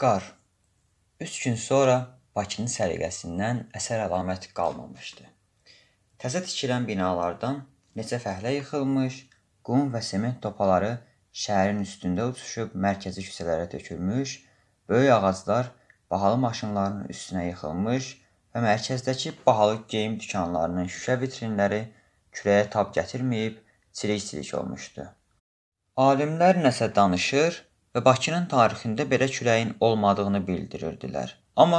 Qar. Üç gün sonra Bakının səliqəsindən əsər-əlamət qalmamışdı. Təzə tikilən binalardan neçə fəhlə yıxılmış, qum və sement topaları şəhərin üstündə uçuşub mərkəzi küçələrə tökülmüş, böyük ağaclar bahalı maşınların üstünə yıxılmış və mərkəzdəki bahalı geyim dükanlarının şüşə vitrinləri küləyə tab gətirməyib çilik-çilik olmuşdu. Alimlər nəsə danışır, və Bakının tarixində belə küləyin olmadığını bildirirdilər. Amma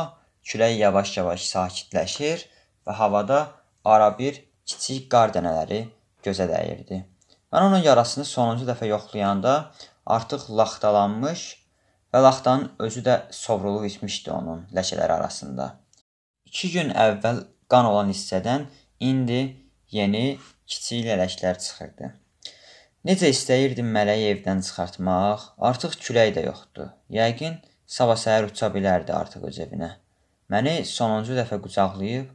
külək yavaş-yavaş sakitləşir və havada arabir kiçik qar dənələri gözə dəyirdi. Mən onun yarasını sonuncu dəfə yoxlayanda artıq laxtalanmış və laxtanın özü də sovrulub itmişdi onun ləkələri arasında. 2 gün əvvəl qan olan hissədən indi yeni kiçik lələklər çıxırdı. Necə istəyirdim mələyi evdən çıxartmaq, artıq külək də yoxdu. Yəqin sabah səhər uça bilərdi artıq öz evinə. Məni sonuncu dəfə qucaqlayıb,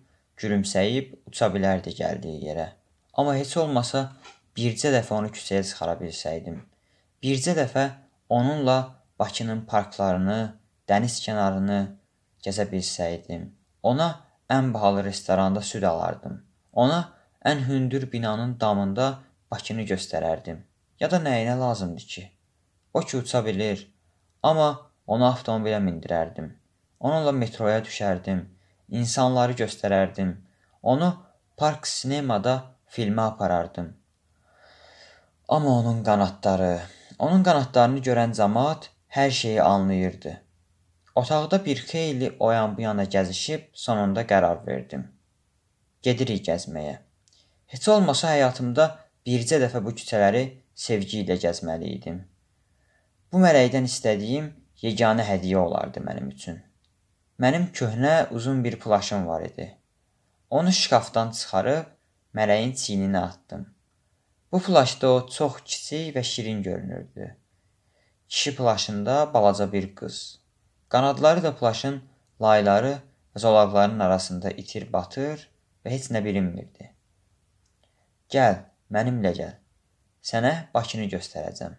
gülümsəyib uça bilərdi gəldiyi yerə. Amma heç olmasa bircə dəfə onu küçəyə çıxara bilsəydim. Bircə dəfə onunla Bakının parklarını, dəniz kənarını gəzə bilsəydim. Ona ən bahalı restoranda süd alardım. Ona ən hündür binanın damında Bakını göstərərdim. Ya da nəyinə lazımdı ki? O ki uça bilir, amma onu avtomobilə mindirərdim. Onunla metroya düşərdim, insanları göstərərdim. Onu park sinemada filmə aparardım. Amma onun qanadları, onun qanadlarını görən cəmaət hər şeyi anlayırdı. Otaqda bir xeyli oyan bu yana gəzişib sonunda qərar verdim. Gedirik gəzməyə. Heç olmasa həyatımda Bircə dəfə bu küçələri sevgi ilə gəzməli idim. Bu mələkdən istədiyim yeganə hədiyyə olardı mənim üçün. Mənim köhnə uzun bir plaşım var idi. Onu şkafdan çıxarıb mələyin çiyninə atdım. Bu plaşda o çox kiçik və şirin görünürdü. Kişi plaşında balaca bir qız. Qanadları da plaşın layları və zolaqlarının arasında itir batır və heç nə bilinmirdi. Gəl, mənimlə gəl. Sənə Bakını göstərəcəm.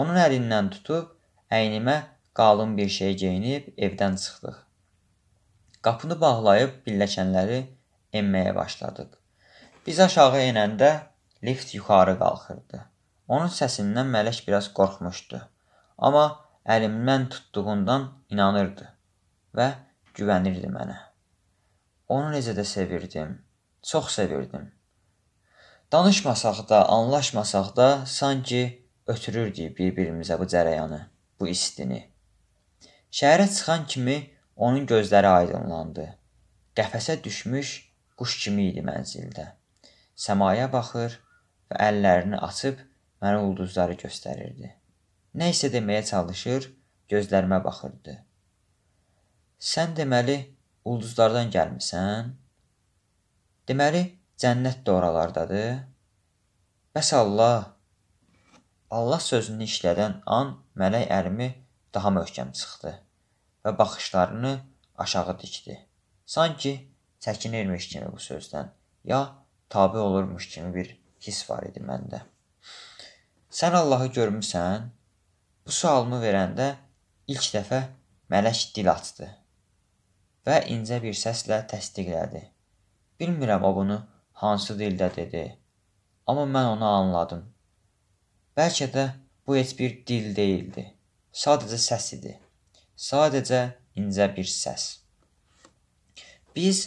Onun əlindən tutub əynimə qalın bir şey geyinib evdən çıxdıq. Qapını bağlayıb billəkənləri enməyə başladıq. Biz aşağı enəndə lift yuxarı qalxırdı. Onun səsindən Mələk biraz qorxmuşdu, amma əlimdən tutduğundan inanırdı və güvənirdi mənə. Onu necə də sevirdim, çox sevirdim. Danışmasaq da, anlaşmasaq da, sanki ötürürdük bir-birimizə bu cərəyanı, bu istini. Şəhərə çıxan kimi onun gözləri aydınlandı. Qəfəsə düşmüş quş kimi idi mənzildə. Səmaya baxır və əllərini açıb mənə ulduzları göstərirdi. Nə isə deməyə çalışır, gözlərimə baxırdı. Sən deməli ulduzlardan gəlmisən? Deməli Cənnət də oralardadır. Bəs Allah Allah sözünü işlədən an mələk ərimi daha möhkəm çıxdı və baxışlarını aşağı dikdi. Sanki çəkinirmiş kimi bu sözdən, ya tabe olurmuş kimi bir his var idi məndə. Sən Allahı görmüsən? Bu sualımı verəndə ilk dəfə mələk dil açdı və incə bir səslə təsdiqlədi. Bilmirəm o bunu hansı dildə dedi. Amma mən onu anladım. Bəlkə də bu heç bir dil deyildi. Sadəcə səs idi. Sadəcə incə bir səs. Biz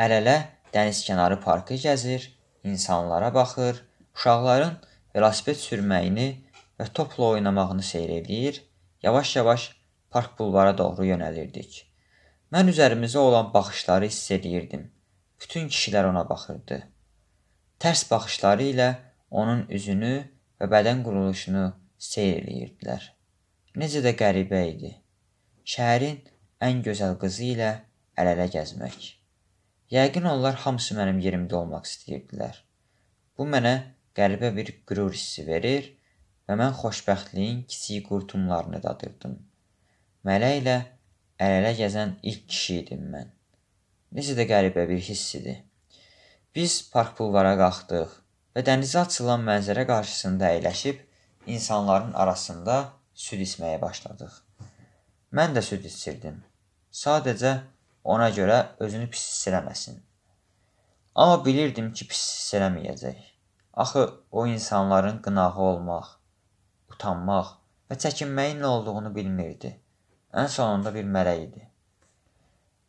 ələlə dəniz kənarı parkı gəzir, insanlara baxır, uşaqların velosiped sürməyini və topla oynamağını seyr edir, yavaş-yavaş park bulvara doğru yönəlirdik. Mən üzərimizə olan baxışları hiss edirdim. Bütün kişilər ona baxırdı tərs baxışları ilə onun üzünü və bədən quruluşunu seyr eləyirdilər. Necə də qəribə idi. Şəhərin ən gözəl qızı ilə əl-ələ gəzmək. Yəqin onlar hamısı mənim yerimdə olmaq istəyirdilər. Bu mənə qəribə bir qürur hissi verir və mən xoşbəxtliyin kiçik qurtumlarını dadırdım. Mələklə əl-ələ gəzən ilk kişi idim mən. Necə də qəribə bir hiss idi. Biz park bulvara qalxdıq və dənizə açılan mənzərə qarşısında əyləşib insanların arasında süd içməyə başladıq. Mən də süd içirdim. Sadəcə ona görə özünü pis hiss eləməsin. Amma bilirdim ki, pis hiss eləməyəcək. Axı o insanların qınağı olmaq, utanmaq və çəkinməyin nə olduğunu bilmirdi. Ən sonunda bir mələk idi.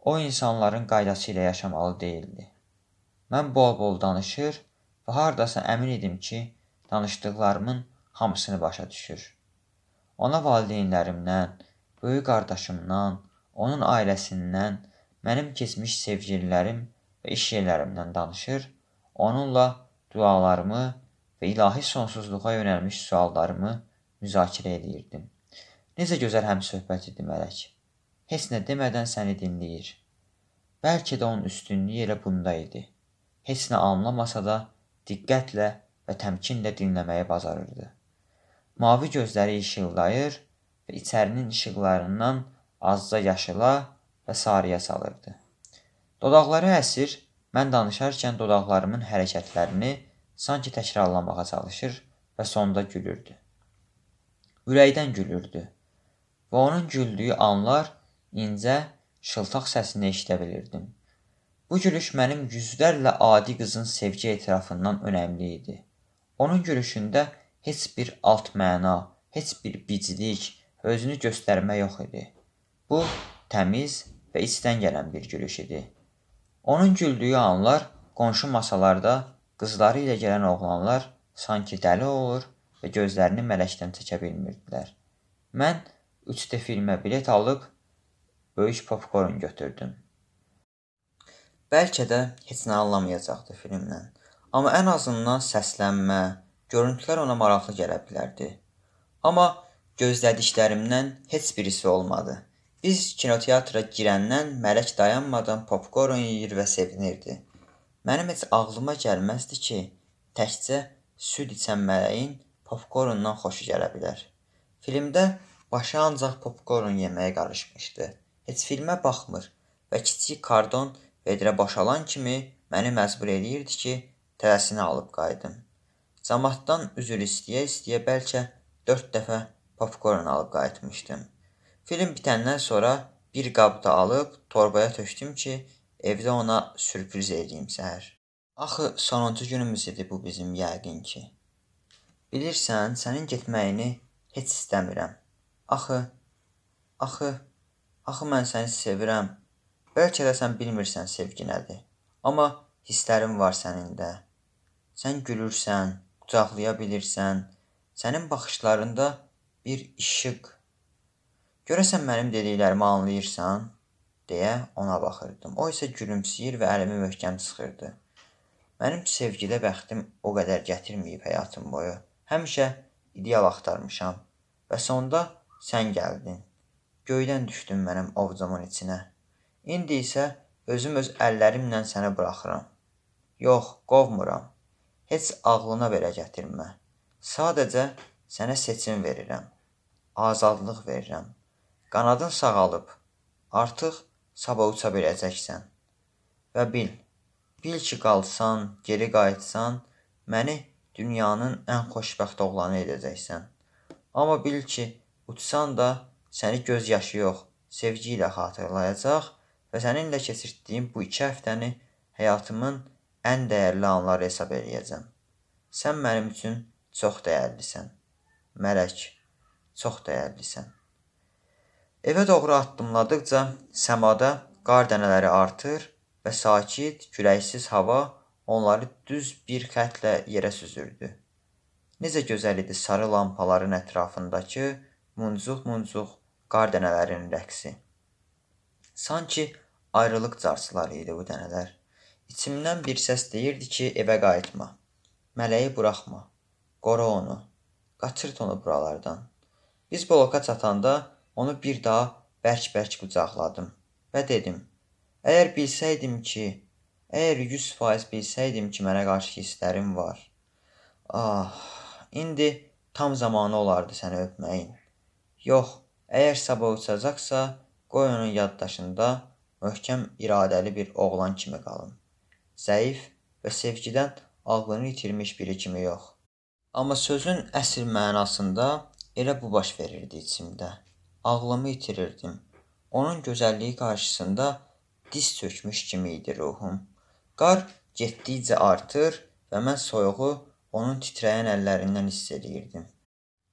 O insanların qaydası ilə yaşamalı deyildi. Mən bol-bol danışır və hardasa əmin idim ki, danışdıqlarımın hamısını başa düşür. Ona valideynlərimdən, böyük qardaşımdan, onun ailəsindən, mənim keçmiş sevgililərim və iş yerlərimdən danışır, onunla dualarımı və ilahi sonsuzluğa yönəlmiş suallarımı müzakirə edirdim. Necə gözəl həm söhbət idi mələk. Heç nə demədən səni dinləyir. Bəlkə də onun üstünlüyü elə bunda idi.'' heç nə anlamasa da diqqətlə və təmkinlə dinləməyi bacarırdı. Mavi gözləri işıldayır və içərinin işıqlarından azca yaşıla və sarıya salırdı. Dodaqları əsir, mən danışarkən dodaqlarımın hərəkətlərini sanki təkrarlamağa çalışır və sonda gülürdü. Ürəkdən gülürdü və onun güldüyü anlar incə şıltaq səsini eşidə bilirdim. Bu gülüş mənim yüzlərlə adi qızın sevgi etirafından önəmli idi. Onun gülüşündə heç bir alt məna, heç bir bicilik, özünü göstərmə yox idi. Bu təmiz və içdən gələn bir gülüş idi. Onun güldüyü anlar qonşu masalarda qızları ilə gələn oğlanlar sanki dəli olur və gözlərini mələkdən çəkə bilmirdilər. Mən 3D filmə bilet alıb böyük popkorn götürdüm. Bəlkə də heç nə anlamayacaqdı filmdən. Amma ən azından səslənmə, görüntülər ona maraqlı gələ bilərdi. Amma gözlədiklərimdən heç birisi olmadı. Biz kinoteatra girəndən Mələk dayanmadan popkorn yeyir və sevinirdi. Mənim heç ağlıma gəlməzdi ki, təkcə süd içən mələyin popkorndan xoşu gələ bilər. Filmdə başı ancaq popkorn yeməyə qarışmışdı. Heç filmə baxmır və kiçik Kardon Vedrə boşalan kimi məni məcbur eləyirdi ki, tələsini alıb qayıdım. Cəmatdan üzr istəyə-istəyə bəlkə 4 dəfə popkorn alıb qayıtmışdım. Film bitəndən sonra bir qab da alıb torbaya tökdüm ki, evdə ona sürpriz edeyim səhər. Axı sonuncu günümüz idi bu bizim yəqin ki. Bilirsən, sənin getməyini heç istəmirəm. Axı, axı, axı mən səni sevirəm. Bəlkə də sən bilmirsən sevgi nədir. Amma hisslərin var sənin də. Sən gülürsən, qucaqlaya bilirsən. Sənin baxışlarında bir işıq. Görəsən mənim dediklərimi anlayırsan? deyə ona baxırdım. O isə gülümsəyir və əlimi möhkəm sıxırdı. Mənim sevgidə bəxtim o qədər gətirməyib həyatım boyu. Həmişə ideal axtarmışam və sonda sən gəldin. Göydən düşdün mənim ovcumun içinə. İndi isə özüm öz əllərimlə səni buraxıram. Yox, qovmuram. Heç ağlına belə gətirmə. Sadəcə sənə seçim verirəm. Azadlıq verirəm. Qanadın sağalıb. Artıq sabah uça biləcəksən. Və bil, bil ki, qalsan, geri qayıtsan, məni dünyanın ən xoşbəxt oğlanı edəcəksən. Amma bil ki, uçsan da səni göz yaşı yox, sevgi ilə xatırlayacaq və səninlə keçirdiyim bu 2 həftəni həyatımın ən dəyərli anları hesab eləyəcəm. Sən mənim üçün çox dəyərlisən. Mələk, çox dəyərlisən. Evə doğru addımladıqca səmada qar dənələri artır və sakit, küləksiz hava onları düz bir xətlə yerə süzürdü. Necə gözəl idi sarı lampaların ətrafındakı muncuq-muncuq qar dənələrinin rəqsi. Sanki Ayrılıq carçıları idi bu dənələr. İçimdən bir səs deyirdi ki, evə qayıtma. Mələyi buraxma. Qora onu. Qaçırt onu buralardan. Biz bloka çatanda onu bir daha bərk-bərk qucaqladım və dedim: "Əgər bilsəydim ki, əgər 100% bilsəydim ki, mənə qarşı hisslərim var. Ah, indi tam zamanı olardı səni öpməyin. Yox, əgər sabah uçacaqsa, qoy onun yaddaşında möhkəm iradəli bir oğlan kimi qalın. Zəif və sevgidən ağlını itirmiş biri kimi yox. Amma sözün əsl mənasında elə bu baş verirdi içimdə. Ağlımı itirirdim. Onun gözəlliyi qarşısında diz çökmüş kimi idi ruhum. Qar getdikcə artır və mən soyuğu onun titrəyən əllərindən hiss edirdim.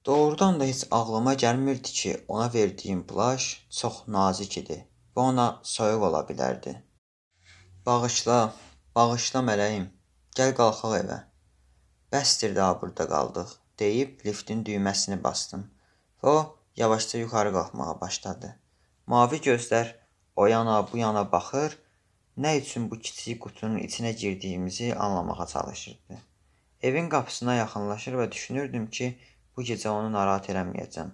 Doğrudan da heç ağlıma gəlmirdi ki, ona verdiyim plaş çox nazik idi. Bu ona soyuq ola bilərdi. Bağışla, bağışla mələyim. Gəl qalxaq evə. Bəsdir daha burada qaldıq, deyib liftin düyməsini bastım. O yavaşca yuxarı qalxmağa başladı. Mavi gözlər o yana bu yana baxır, nə üçün bu kiçik qutunun içinə girdiyimizi anlamağa çalışırdı. Evin qapısına yaxınlaşır və düşünürdüm ki, bu gecə onu narahat eləməyəcəm.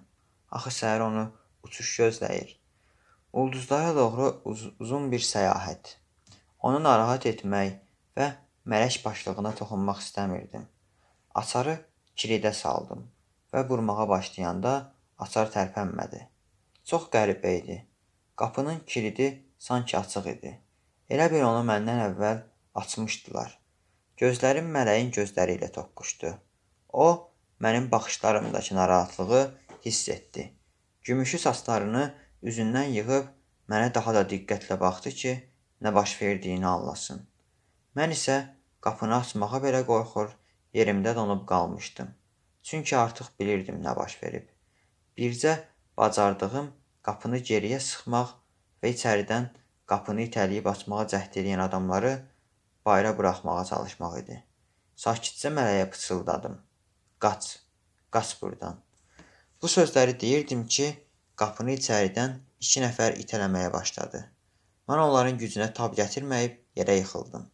Axı səhər onu uçuş gözləyir. Ulduzlara doğru uz uzun bir səyahət. Onu narahat etmək və mələk başlığına toxunmaq istəmirdim. Açarı kiridə saldım və vurmağa başlayanda açar tərpənmədi. Çox qəribə idi. Qapının kiridi sanki açıq idi. Elə bil onu məndən əvvəl açmışdılar. Gözlərim mələyin gözləri ilə toqquşdu. O, mənim baxışlarımdakı narahatlığı hiss etdi. Gümüşü saçlarını üzündən yığıb mənə daha da diqqətlə baxdı ki, nə baş verdiyini anlasın. Mən isə qapını açmağa belə qorxur, yerimdə donub qalmışdım. Çünki artıq bilirdim nə baş verib. Bircə bacardığım qapını geriyə sıxmaq və içəridən qapını itələyib açmağa cəhd edən adamları bayıra buraxmağa çalışmaq idi. Sakitcə mələyə pıçıldadım. Qaç, qaç burdan. Bu sözləri deyirdim ki, qapını içəridən iki nəfər itələməyə başladı. Mən onların gücünə tab gətirməyib yerə yıxıldım.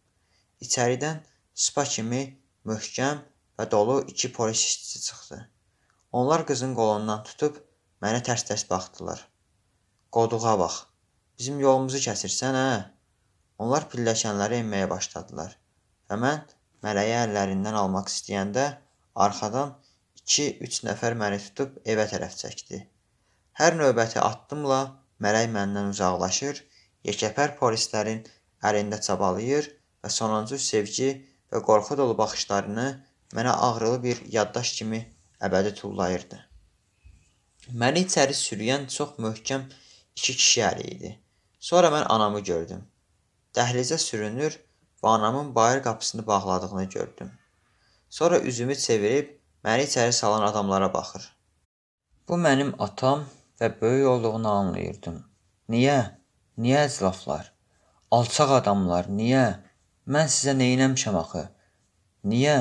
İçəridən spa kimi möhkəm və dolu iki polis işçisi çıxdı. Onlar qızın qolundan tutub mənə tərs-tərs baxdılar. Qoduğa bax. Bizim yolumuzu kəsirsən, hə? Onlar pilləkənləri enməyə başladılar və mən mələyi əllərindən almaq istəyəndə arxadan 2-3 nəfər məni tutub evə tərəf çəkdi. Hər növbəti addımla mələk məndən uzaqlaşır, yekəpər polislərin əlində çabalayır və sonuncu sevgi və qorxu dolu baxışlarını mənə ağrılı bir yaddaş kimi əbədi tullayırdı. Məni içəri sürüyən çox möhkəm iki kişi əli idi. Sonra mən anamı gördüm. Dəhlizə sürünür və anamın bayır qapısını bağladığını gördüm. Sonra üzümü çevirib məni içəri salan adamlara baxır. Bu mənim atam və böyük olduğunu anlayırdım. Niyə? Niyə əclaflar? Alçaq adamlar, niyə? Mən sizə neynəmişəm axı? Niyə?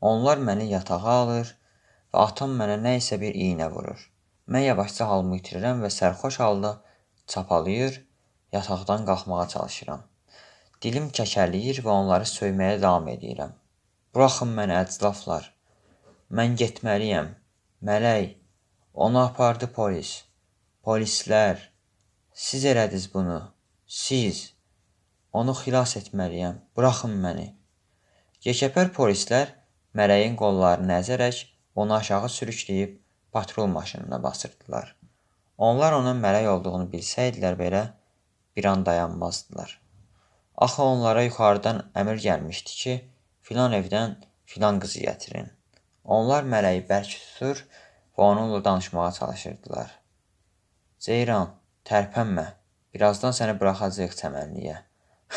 Onlar məni yatağa alır və atam mənə nə isə bir iynə vurur. Mən yavaşca halımı itirirəm və sərxoş halda çapalayır, yataqdan qalxmağa çalışıram. Dilim kəkəliyir və onları söyməyə davam edirəm. Buraxın məni əclaflar. Mən getməliyəm. Mələk, Onu apardı polis. Polislər, siz elədiniz bunu. Siz. Onu xilas etməliyəm. Buraxın məni. Yekəpər polislər mələyin qollarını əzərək onu aşağı sürükləyib patrul maşınına basırdılar. Onlar onun mələk olduğunu bilsəydilər belə bir an dayanmazdılar. Axı onlara yuxarıdan əmr gəlmişdi ki, filan evdən filan qızı gətirin. Onlar mələyi bərk tutur qanunla danışmağa çalışırdılar. Ceyran, tərpənmə. Birazdan səni buraxacağıq çəmənliyə.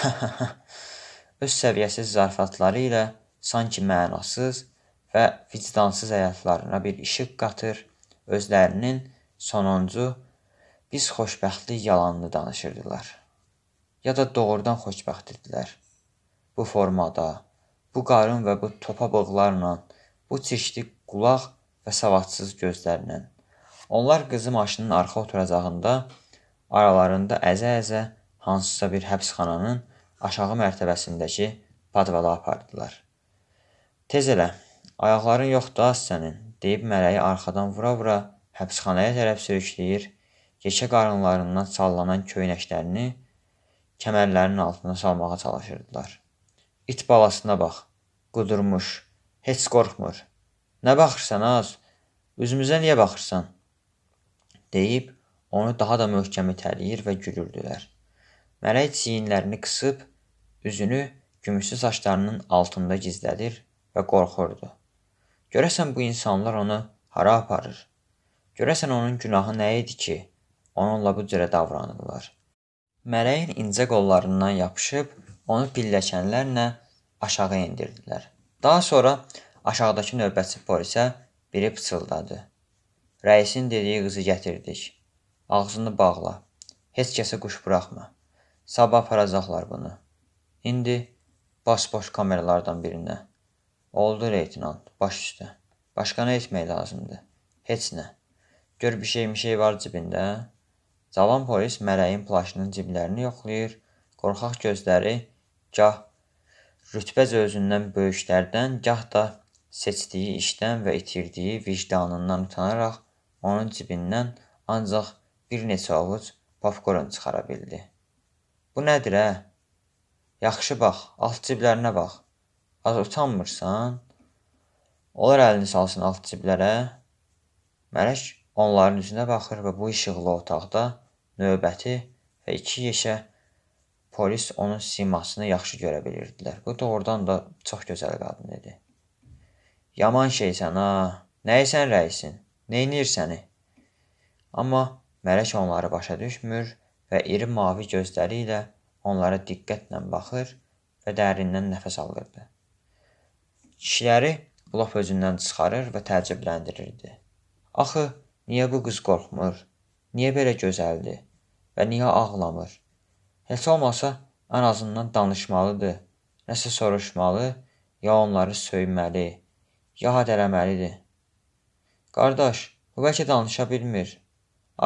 Öz səviyyəsiz zarafatları ilə sanki mənasız və vicdansız həyatlarına bir işıq qatır, özlərinin sonuncu biz xoşbəxtlik yalanını danışırdılar. Ya da doğrudan xoşbəxt idilər. Bu formada, bu qarın və bu topa bığlarla, bu çirkli qulaq və savadsız gözlərlə. Onlar qızı maşının arxa oturacağında aralarında əzə-əzə hansısa bir həbsxananın aşağı mərtəbəsindəki padvala apardılar. Tez elə, ayaqların yoxdur az sənin, deyib mələyi arxadan vura-vura həbsxanaya tərəf sürükləyir, yekə qarınlarından sallanan köynəklərini kəmərlərinin altına salmağa çalışırdılar. İt balasına bax, qudurmuş, heç qorxmur.'' Nə baxırsan az? Üzümüzə niyə baxırsan? deyib onu daha da möhkəm itələyir və gülürdülər. Mələk çiyinlərini qısıb üzünü gümüşlü saçlarının altında gizlədir və qorxurdu. Görəsən bu insanlar onu hara aparır? Görəsən onun günahı nə idi ki, onunla bu cürə davranırlar? Mələyin incə qollarından yapışıb onu pilləkənlərlə aşağı endirdilər. Daha sonra Aşağıdakı növbəti polisə biri pıçıldadı. Rəisin dediyi qızı gətirdik. Ağzını bağla. Heç kəsə quş buraxma. Sabah aparacaqlar bunu. İndi baş-boş kameralardan birinə. Oldu leytinant, baş üstə. Başqa nə etmək lazımdır? Heç nə. Gör bir şey, bir şey var cibində. Hə? Cavan polis mələyin plaşının ciblərini yoxlayır. Qorxaq gözləri gah rütbəcə özündən böyüklərdən, gah da seçdiyi işdən və itirdiyi vicdanından utanaraq onun cibindən ancaq bir neçə ovuc popkorn çıxara bildi. Bu nədir ə? Hə? Yaxşı bax, alt ciblərinə bax. Az utanmırsan? Onlar əlini salsın alt ciblərə. Mələk onların üzünə baxır və bu işıqlı otaqda növbəti və iki yeşə polis onun simasını yaxşı görə bilirdilər. Bu doğrudan da çox gözəl qadın idi. Yaman şeysən ha. Nəyisən rəisin? Neynir səni? Amma mələk onları başa düşmür və iri mavi gözləri ilə onlara diqqətlə baxır və dərindən nəfəs alırdı. Kişiləri lap özündən çıxarır və təəccübləndirirdi. Axı, niyə bu qız qorxmur? Niyə belə gözəldir? Və niyə ağlamır? Heç olmasa ən azından danışmalıdır, nəsə soruşmalı, ya onları söyməli, yaha dərəməlidir. Qardaş, bu bəlkə danışa bilmir.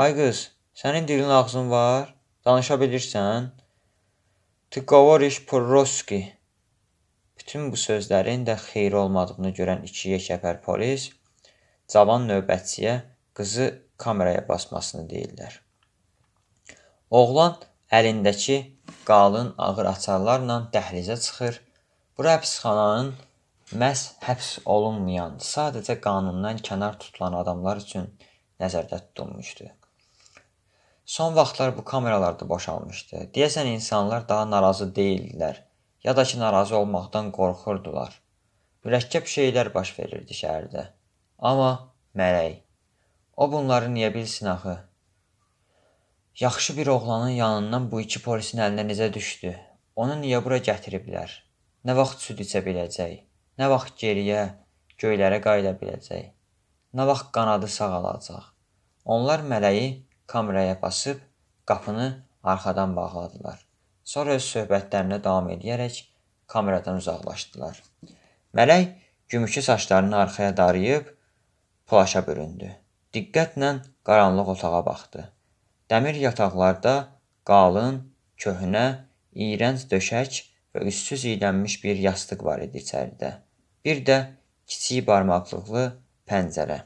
Ay qız, sənin dilin ağzın var, danışa bilirsən? Ты говоришь по-русски. Bütün bu sözlərin də xeyri olmadığını görən iki yekəpər polis cavan növbətçiyə qızı kameraya basmasını deyirlər. Oğlan əlindəki qalın ağır açarlarla dəhlizə çıxır. Bura həbsxananın məhz həbs olunmayan, sadəcə qanundan kənar tutulan adamlar üçün nəzərdə tutulmuşdu. Son vaxtlar bu kameralar da boşalmışdı. Deyəsən insanlar daha narazı deyildilər ya da ki narazı olmaqdan qorxurdular. Mürəkkəb şeylər baş verirdi şəhərdə. Amma mələk o bunları niyə bilsin axı? Yaxşı bir oğlanın yanından bu iki polisin əlinə necə düşdü? Onu niyə bura gətiriblər? Nə vaxt süd içə biləcək? Nə vaxt geriyə, göylərə qayıda biləcək? Nə vaxt qanadı sağalacaq? Onlar mələyi kameraya basıb qapını arxadan bağladılar. Sonra öz söhbətlərinə davam edərək kameradan uzaqlaşdılar. Mələk gümüşü saçlarını arxaya darıyıb plaşa büründü. Diqqətlə qaranlıq otağa baxdı. Dəmir yataqlarda qalın, köhnə, iyrənc döşək və üstsüz iylənmiş bir yastıq var idi içəridə. Bir də kiçik barmaqlıqlı pəncərə.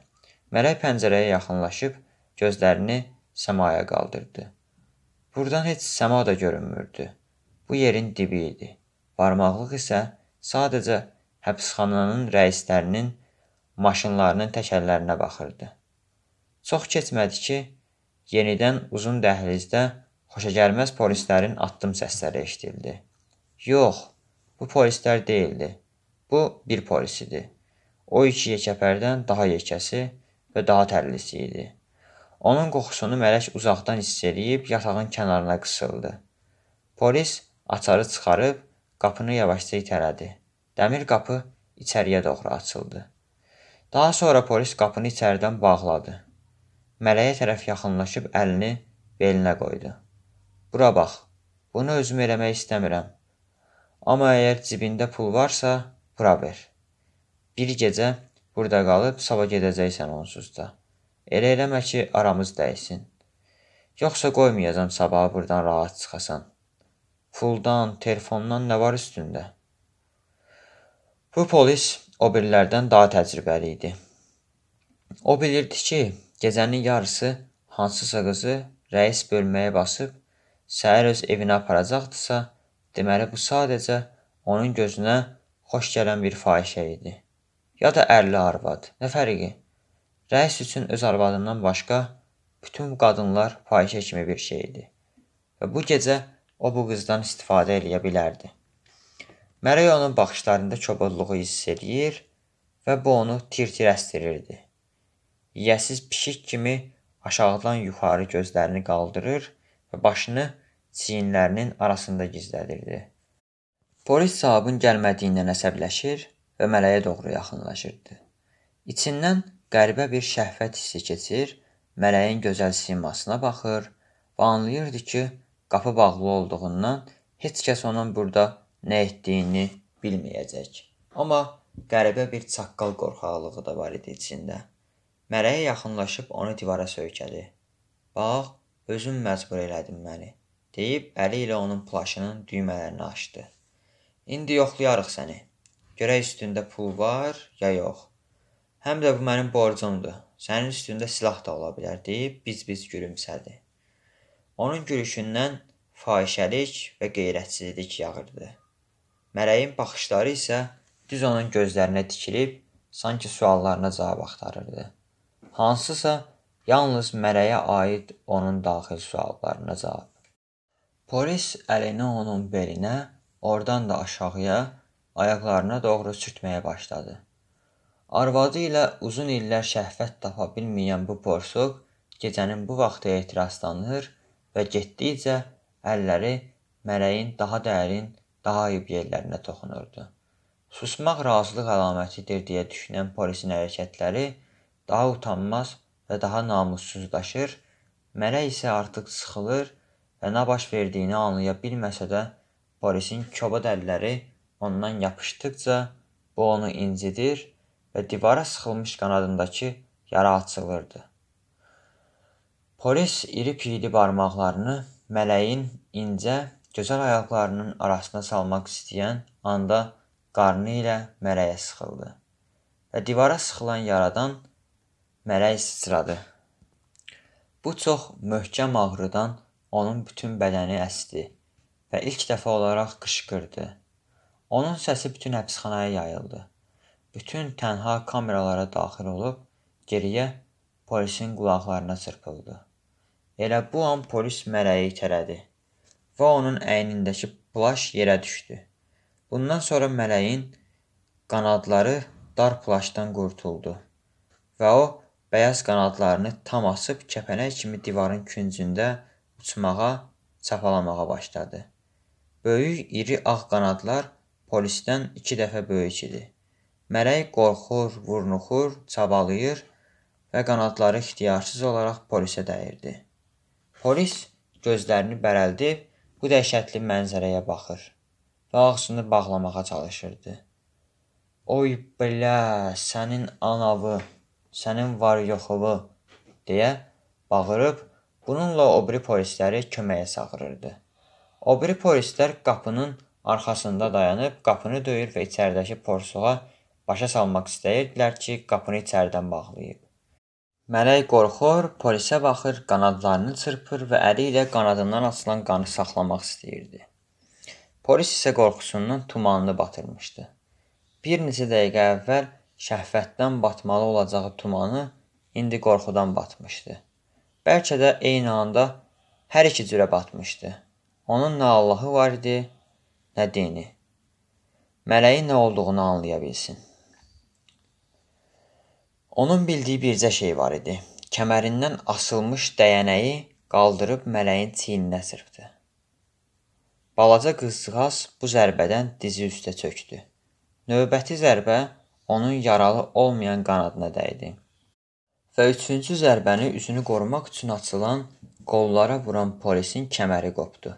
Mələk pəncərəyə yaxınlaşıb gözlərini səmaya qaldırdı. Buradan heç səma da görünmürdü. Bu yerin dibi idi. Barmaqlıq isə sadəcə həbsxananın rəislərinin maşınlarının təkərlərinə baxırdı. Çox keçmədi ki, yenidən uzun dəhlizdə xoşagəlməz polislərin addım səsləri eşidildi. Yox, bu polislər deyildi. Bu bir polis idi. O iki yekəpərdən daha yekəsi və daha tərlisi idi. Onun qoxusunu mələk uzaqdan hiss eləyib yatağın kənarına qısıldı. Polis açarı çıxarıb qapını yavaşca itələdi. Dəmir qapı içəriyə doğru açıldı. Daha sonra polis qapını içəridən bağladı. Mələyə tərəf yaxınlaşıb əlini belinə qoydu. Bura bax, bunu özüm eləmək istəmirəm. Amma əgər cibində pul varsa, Praver. Bir gecə burada qalıb sabah gedəcəksən onsuz da. Elə eləmə ki, aramız dəysin. Yoxsa qoymayacam sabaha burdan rahat çıxasan. Puldan, telefondan nə var üstündə? Bu polis o birilərdən daha təcrübəli idi. O bilirdi ki, gecənin yarısı hansısa qızı rəis bölməyə basıb səhər öz evinə aparacaqdısa, deməli bu sadəcə onun gözünə xoş gələn bir fahişə idi. Ya da ərli arvad, nə fərqi? Rəis üçün öz arvadından başqa bütün qadınlar fahişə kimi bir şey idi. Və bu gecə o bu qızdan istifadə eləyə bilərdi. Mərəy onun baxışlarında çobodluğu hiss eləyir və bu onu tir-tir əsdirirdi. Yiyəsiz pişik kimi aşağıdan yuxarı gözlərini qaldırır və başını çiyinlərinin arasında gizlədirdi. Boris cavabın gəlmədiyindən əsəbləşir və mələyə doğru yaxınlaşırdı. İçindən qəribə bir şəhvət hissi keçir, mələyin gözəl simasına baxır və anlayırdı ki, qapı bağlı olduğundan heç kəs onun burada nə etdiyini bilməyəcək. Amma qəribə bir çaqqal qorxaqlığı da var idi içində. Mələyə yaxınlaşıb onu divara söykədi. Bax, özün məcbur elədin məni, deyib əli ilə onun plaşının düymələrini açdı. İndi yoxlayarıq səni. Görək üstündə pul var ya yox. Həm də bu mənim borcumdur. Sənin üstündə silah da ola bilər deyib biz-biz gülümsədi. Onun gülüşündən fahişəlik və qeyrətsizlik yağırdı. Mələyin baxışları isə düz onun gözlərinə tikilib sanki suallarına cavab axtarırdı. Hansısa yalnız mələyə aid onun daxil suallarına cavab. Polis əlini onun belinə Oradan da aşağıya, ayaqlarına doğru sürtməyə başladı. Arvadı ilə uzun illər şəhvət tapa bilməyən bu porsuq gecənin bu vaxtı etirazlanır və getdikcə əlləri mələyin daha dərin, daha ayıb yerlərinə toxunurdu. Susmaq razılıq əlamətidir deyə düşünən polisin hərəkətləri daha utanmaz və daha namussuzlaşır, mələk isə artıq sıxılır və nə baş verdiyini anlaya bilməsə də Borisin kobud əlləri ondan yapışdıqca bu onu incidir və divara sıxılmış qanadındakı yara açılırdı. Polis iri piyli barmaqlarını mələyin incə, gözəl ayaqlarının arasına salmaq istəyən anda qarnı ilə mələyə sıxıldı və divara sıxılan yaradan mələk sıçradı. Bu çox möhkəm ağrıdan onun bütün bədəni əsdi və ilk dəfə olaraq qışqırdı. Onun səsi bütün həbsxanaya yayıldı. Bütün tənha kameralara daxil olub geriyə polisin qulaqlarına çırpıldı. Elə bu an polis mərəyi itələdi və onun əynindəki plaş yerə düşdü. Bundan sonra mələyin qanadları dar plaşdan qurtuldu və o bəyaz qanadlarını tam asıb kəpənək kimi divarın küncündə uçmağa, çapalamağa başladı. Böyük iri ağ qanadlar polisdən iki dəfə böyük idi. Mələk qorxur, vurnuxur, çabalayır və qanadları ixtiyarsız olaraq polisə dəyirdi. Polis gözlərini bərəldib bu dəhşətli mənzərəyə baxır və ağzını bağlamağa çalışırdı. Oy belə, sənin anavı, sənin var yoxuvu deyə bağırıb bununla o biri polisləri köməyə çağırırdı. O biri polislər qapının arxasında dayanıb qapını döyür və içəridəki porsuğa başa salmaq istəyirdilər ki, qapını içəridən bağlayıb. Mələk qorxur, polisə baxır, qanadlarını çırpır və əli ilə qanadından açılan qanı saxlamaq istəyirdi. Polis isə qorxusundan tumanını batırmışdı. Bir neçə dəqiqə əvvəl şəhvətdən batmalı olacağı tumanı indi qorxudan batmışdı. Bəlkə də eyni anda hər iki cürə batmışdı. Onun nə Allahı var idi, nə dini. Mələyin nə olduğunu anlaya bilsin. Onun bildiyi bircə şey var idi. Kəmərindən asılmış dəyənəyi qaldırıb mələyin çiyninə sırpdı. Balaca qızcığaz bu zərbədən dizi üstə çöktü. Növbəti zərbə onun yaralı olmayan qanadına dəydi. Və üçüncü zərbəni üzünü qorumaq üçün açılan qollara vuran polisin kəməri qopdu.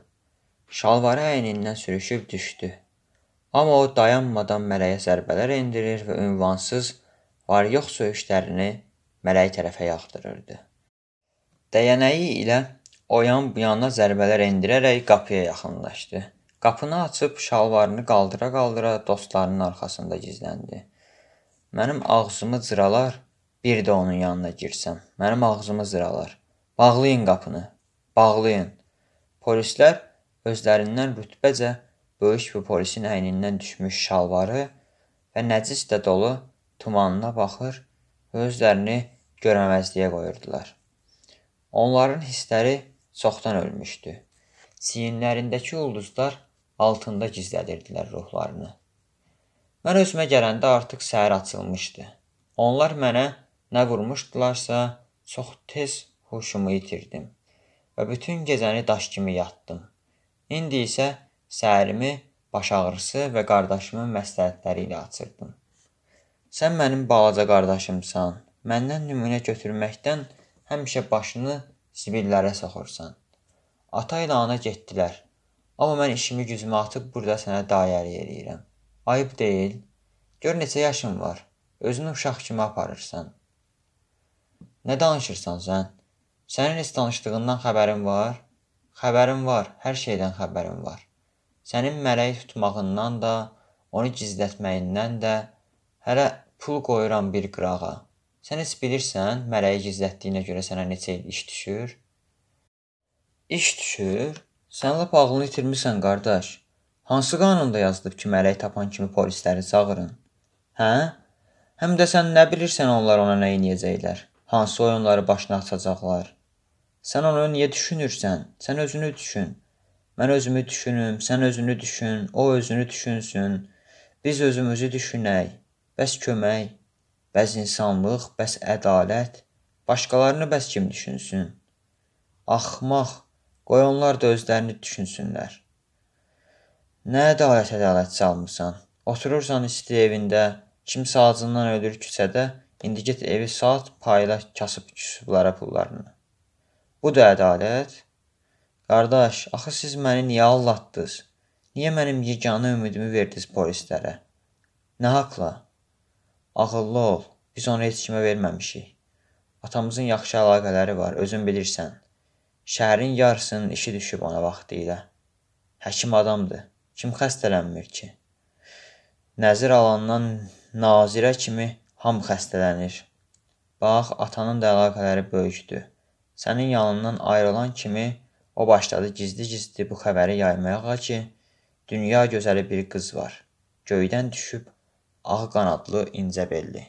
Şalvarı əynindən sürüşüb düşdü. Amma o dayanmadan mələyə zərbələr endirir və ünvansız var-yox söyüşlərini mələyə tərəfə yağdırırdı. Dəyənəyi ilə oyan bu yana zərbələr endirərək qapıya yaxınlaşdı. Qapını açıb şalvarını qaldıra-qaldıra dostlarının arxasında gizləndi. Mənim ağzımı cıralar, bir də onun yanına girsəm. Mənim ağzımı cıralar. Bağlayın qapını. Bağlayın. Polislər özlərindən rütbəcə böyük bir polisin əynindən düşmüş şalvarı və nəcislə dolu tumanına baxır və özlərini görməməzliyə qoyurdular. Onların hissləri çoxdan ölmüşdü. Çiyinlərindəki ulduzlar altında gizlədirdilər ruhlarını. Mən özümə gələndə artıq səhər açılmışdı. Onlar mənə nə vurmuşdularsa, çox tez huşumu itirdim və bütün gecəni daş kimi yatdım. İndi isə səhərimi baş ağrısı və qardaşımın məsləhətləri ilə açırdım. Sən mənim balaca qardaşımsan. Məndən nümunə götürməkdən həmişə başını zibillərə soxursan. Ata ilə ana getdilər. Amma mən işimi gücümü atıb burada sənə dayəri eləyirəm. Ayıb deyil. Gör neçə yaşın var. Özünü uşaq kimi aparırsan. Nə danışırsan sən? Sənin heç danışdığından xəbərin var? Xəbərim var, hər şeydən xəbərim var. Sənin mələk tutmağından da, onu gizlətməyindən də, hələ pul qoyuram bir qırağa. Sən heç bilirsən mələyi gizlətdiyinə görə sənə neçə il iş düşür? İş düşür? Sən lap ağlını itirmisən, qardaş. Hansı qanunda yazılıb ki, mələk tapan kimi polisləri çağırın? Hə? Həm də sən nə bilirsən onlar ona nə edəcəklər? Hansı oyunları başına açacaqlar? Sən onu niyə düşünürsən? Sən özünü düşün. Mən özümü düşünüm, sən özünü düşün, o özünü düşünsün. Biz özümüzü düşünək. Bəs kömək, bəs insanlıq, bəs ədalət, başqalarını bəs kim düşünsün? Axmaq, qoy onlar da özlərini düşünsünlər. Nə ədalət ədalət salmısan? Oturursan isti evində, kimsə acından ölür küçədə, indi get evi sat, payla kasıb küsüblara pullarını. Bu da ədalət. Qardaş, axı siz məni niyə allatdınız? Niyə mənim yeganə ümidimi verdiniz polislərə? Nə haqla? Ağıllı ol. Biz onu heç kimə verməmişik. Atamızın yaxşı əlaqələri var, özün bilirsən. Şəhərin yarısının işi düşüb ona vaxtilə. Həkim adamdır. Kim xəstələnmir ki? Nəzir alandan nazirə kimi ham xəstələnir. Bax, atanın da əlaqələri böyükdür. Sənin yanından ayrılan kimi o başladı gizli-gizli bu xəbəri yaymağa ki, dünya gözəli bir qız var. Göydən düşüb ağ qanadlı incə belli.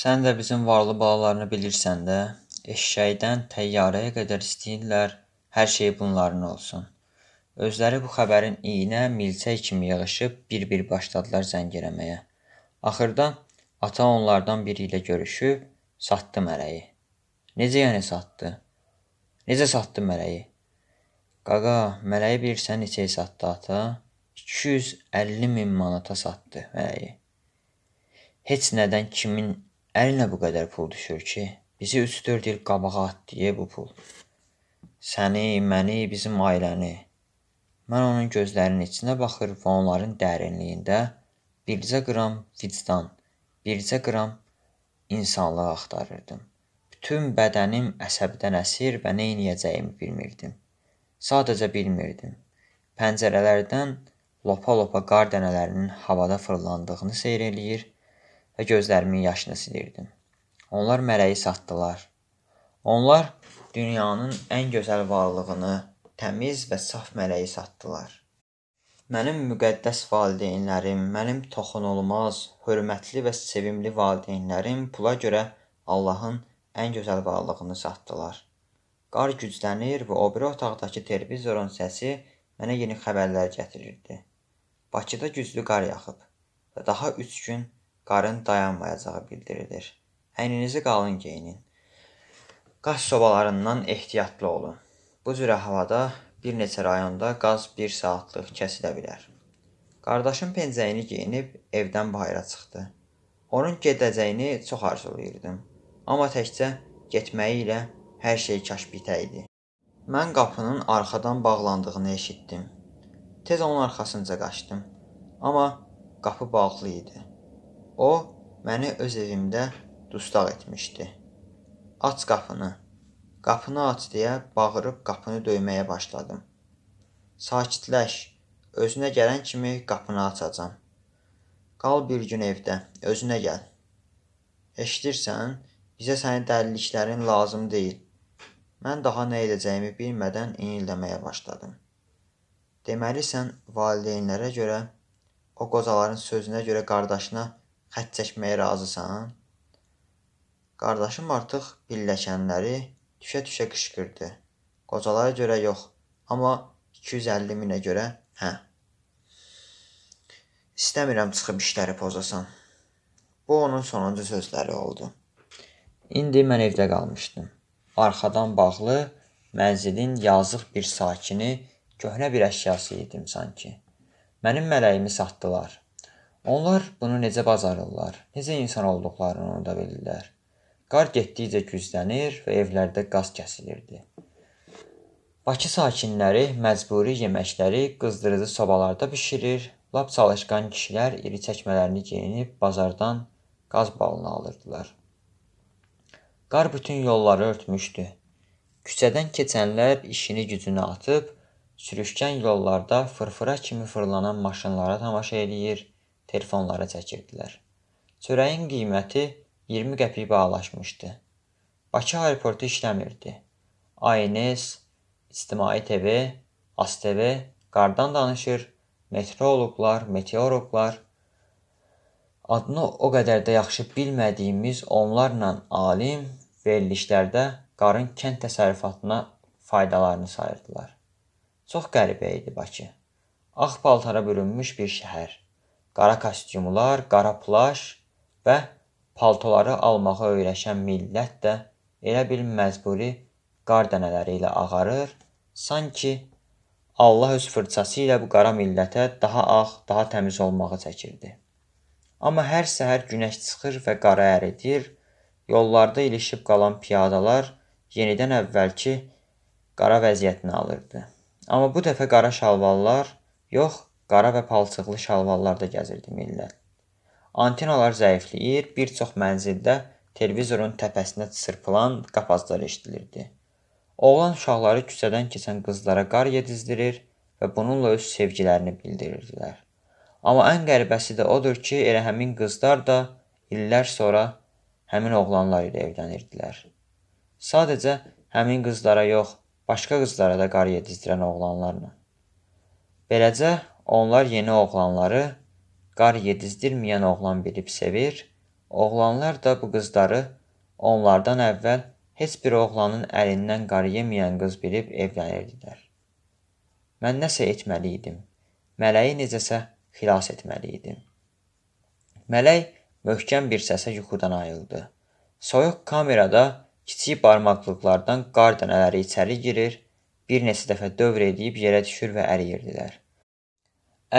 Sən də bizim varlı balalarını bilirsən də, eşşəkdən təyyarəyə qədər istəyirlər hər şey bunların olsun. Özləri bu xəbərin iynə, milçək kimi yığışıb bir-bir başladılar zəng eləməyə. Axırda ata onlardan biri ilə görüşüb satdı mərəyi. Necə yəni satdı? Necə satdı mələyi? Qaqa, mələyi bilirsən neçəyə satdı ata? 250 min manata satdı mələyi. Heç nədən kimin əlinə bu qədər pul düşür ki? Bizi 3-4 il qabağa atdı bu pul. Səni, məni, bizim ailəni. Mən onun gözlərinin içinə baxır və onların dərinliyində bircə qram vicdan, bircə qram insanlığı axtarırdım.'' Tüm bədənim əsəbdən əsir və nə edəcəyimi bilmirdim. Sadəcə bilmirdim. Pəncərələrdən lopa-lopa qar dənələrinin havada fırlandığını seyr eləyir və gözlərimin yaşını silirdim. Onlar mələyi satdılar. Onlar dünyanın ən gözəl varlığını, təmiz və saf mələyi satdılar. Mənim müqəddəs valideynlərim, mənim toxunulmaz, hörmətli və sevimli valideynlərim pula görə Allahın ən gözəl varlığını satdılar. Qar güclənir və o biri otaqdakı televizorun səsi mənə yeni xəbərlər gətirirdi. Bakıda güclü qar yaxıb və daha 3 gün qarın dayanmayacağı bildirilir. Əyninizi qalın geyinin. Qaz sobalarından ehtiyatlı olun. Bu cür havada bir neçə rayonda qaz 1 saatlıq kəsilə bilər. Qardaşım pencəyini geyinib evdən bayıra çıxdı. Onun gedəcəyini çox arzulayırdım. Amma təkcə getməyi ilə hər şey kaş bitəydi. Mən qapının arxadan bağlandığını eşitdim. Tez onun arxasınca qaçdım. Amma qapı bağlı idi. O məni öz evimdə dustaq etmişdi. Aç qapını. Qapını aç deyə bağırıb qapını döyməyə başladım. Sakitləş. Özünə gələn kimi qapını açacağam. Qal bir gün evdə, özünə gəl. Eşidirsən? Bizə sənin dəlilliklərin lazım deyil. Mən daha nə edəcəyimi bilmədən inildəməyə başladım. Deməli sən valideynlərə görə, o qocaların sözünə görə qardaşına xətt çəkməyə razısan? Qardaşım artıq birləşənləri düşə-düşə qışqırdı. Qocalara görə yox, amma 250 minə görə hə. İstəmirəm çıxıb işləri pozasan. Bu onun sonuncu sözləri oldu. İndi mən evdə qalmışdım. Arxadan bağlı mənzilin yazıq bir sakini, köhnə bir əşyası idim sanki. Mənim mələyimi satdılar. Onlar bunu necə bacarırlar? Necə insan olduqlarını onu da bilirlər. Qar getdikcə güclənir və evlərdə qaz kəsilirdi. Bakı sakinləri məcburi yeməkləri qızdırıcı sobalarda bişirir. Lap çalışqan kişilər iri çəkmələrini geyinib bazardan qaz balını alırdılar. Qar bütün yolları örtmüşdü. Küçədən keçənlər işini gücünü atıb, sürüşkən yollarda fırfıra kimi fırlanan maşınlara tamaşa eləyir, telefonlara çəkirdilər. Çörəyin qiyməti 20 qəpik bağlaşmışdı. Bakı aeroportu işləmirdi. ANS, İctimai TV, ASTV qardan danışır, meteoroloqlar, meteoroloqlar adını o qədər də yaxşı bilmədiyimiz onlarla alim verilişlərdə qarın kənd təsərrüfatına faydalarını sayırdılar. Çox qəribə idi Bakı. Ağ paltara bürünmüş bir şəhər. Qara kostyumlar, qara plaş və paltoları almağı öyrəşən millət də elə bil məcburi qar dənələri ilə ağarır, sanki Allah öz fırçası ilə bu qara millətə daha ağ, daha təmiz olmağı çəkirdi. Amma hər səhər günəş çıxır və qara əridir, yollarda ilişib qalan piyadalar yenidən əvvəlki qara vəziyyətini alırdı. Amma bu dəfə qara şalvarlar yox, qara və palçıqlı şalvarlarda gəzirdi millət. Antinalar zəifləyir, bir çox mənzildə televizorun təpəsinə çırpılan qapazlar eşidilirdi. Oğlan uşaqları küçədən keçən qızlara qar yedizdirir və bununla öz sevgilərini bildirirdilər. Amma ən qəribəsi də odur ki, elə həmin qızlar da illər sonra həmin oğlanlar ilə evlənirdilər. Sadəcə həmin qızlara yox, başqa qızlara da qar yedizdirən oğlanlarla. Beləcə onlar yeni oğlanları qar yedizdirməyən oğlan bilib sevir, oğlanlar da bu qızları onlardan əvvəl heç bir oğlanın əlindən qar yeməyən qız bilib evlənirdilər. Mən nəsə etməli idim. Mələyi necəsə xilas etməli idim. Mələk möhkəm bir səsə yuxudan ayıldı. Soyuq kamerada kiçik barmaqlıqlardan qar dənələri içəri girir, bir neçə dəfə dövr edib yerə düşür və əriyirdilər.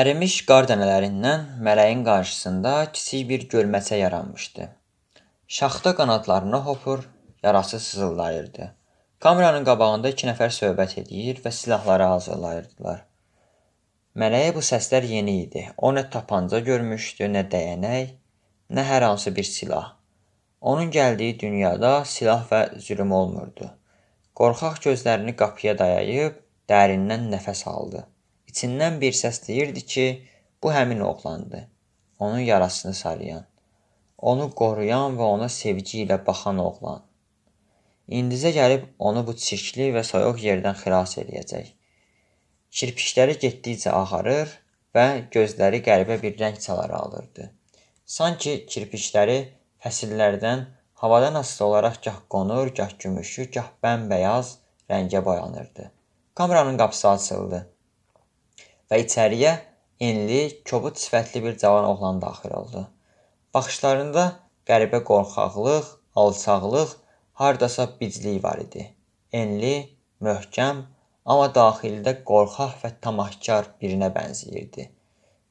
Ərimiş qar dənələrindən mələyin qarşısında kiçik bir gölməçə yaranmışdı. Şaxta qanadlarına hopur, yarası sızıldayırdı. Kameranın qabağında iki nəfər söhbət edir və silahları hazırlayırdılar. Mələyə bu səslər yeni idi. O nə tapanca görmüşdü, nə dəyənək, nə hər hansı bir silah. Onun gəldiyi dünyada silah və zülm olmurdu. Qorxaq gözlərini qapıya dayayıb dərindən nəfəs aldı. İçindən bir səs deyirdi ki, bu həmin oğlandı. Onun yarasını sarayan, onu qoruyan və ona sevgi ilə baxan oğlan. İndizə gəlib onu bu çirkli və soyuq yerdən xilas eləyəcək. Kirpikləri getdikcə ağarır və gözləri qəribə bir rəng çaları alırdı. Sanki kirpikləri fəsillərdən havadan asılı olaraq gah qonur, gah gümüşü, gah bəmbəyaz rəngə boyanırdı. Kameranın qapısı açıldı və içəriyə enli, kobud sifətli bir cavan oğlan daxil oldu. Baxışlarında qəribə qorxaqlıq, alçaqlıq, hardasa biclik var idi. Enli, möhkəm, amma daxildə qorxaq və tamahkar birinə bənzəyirdi.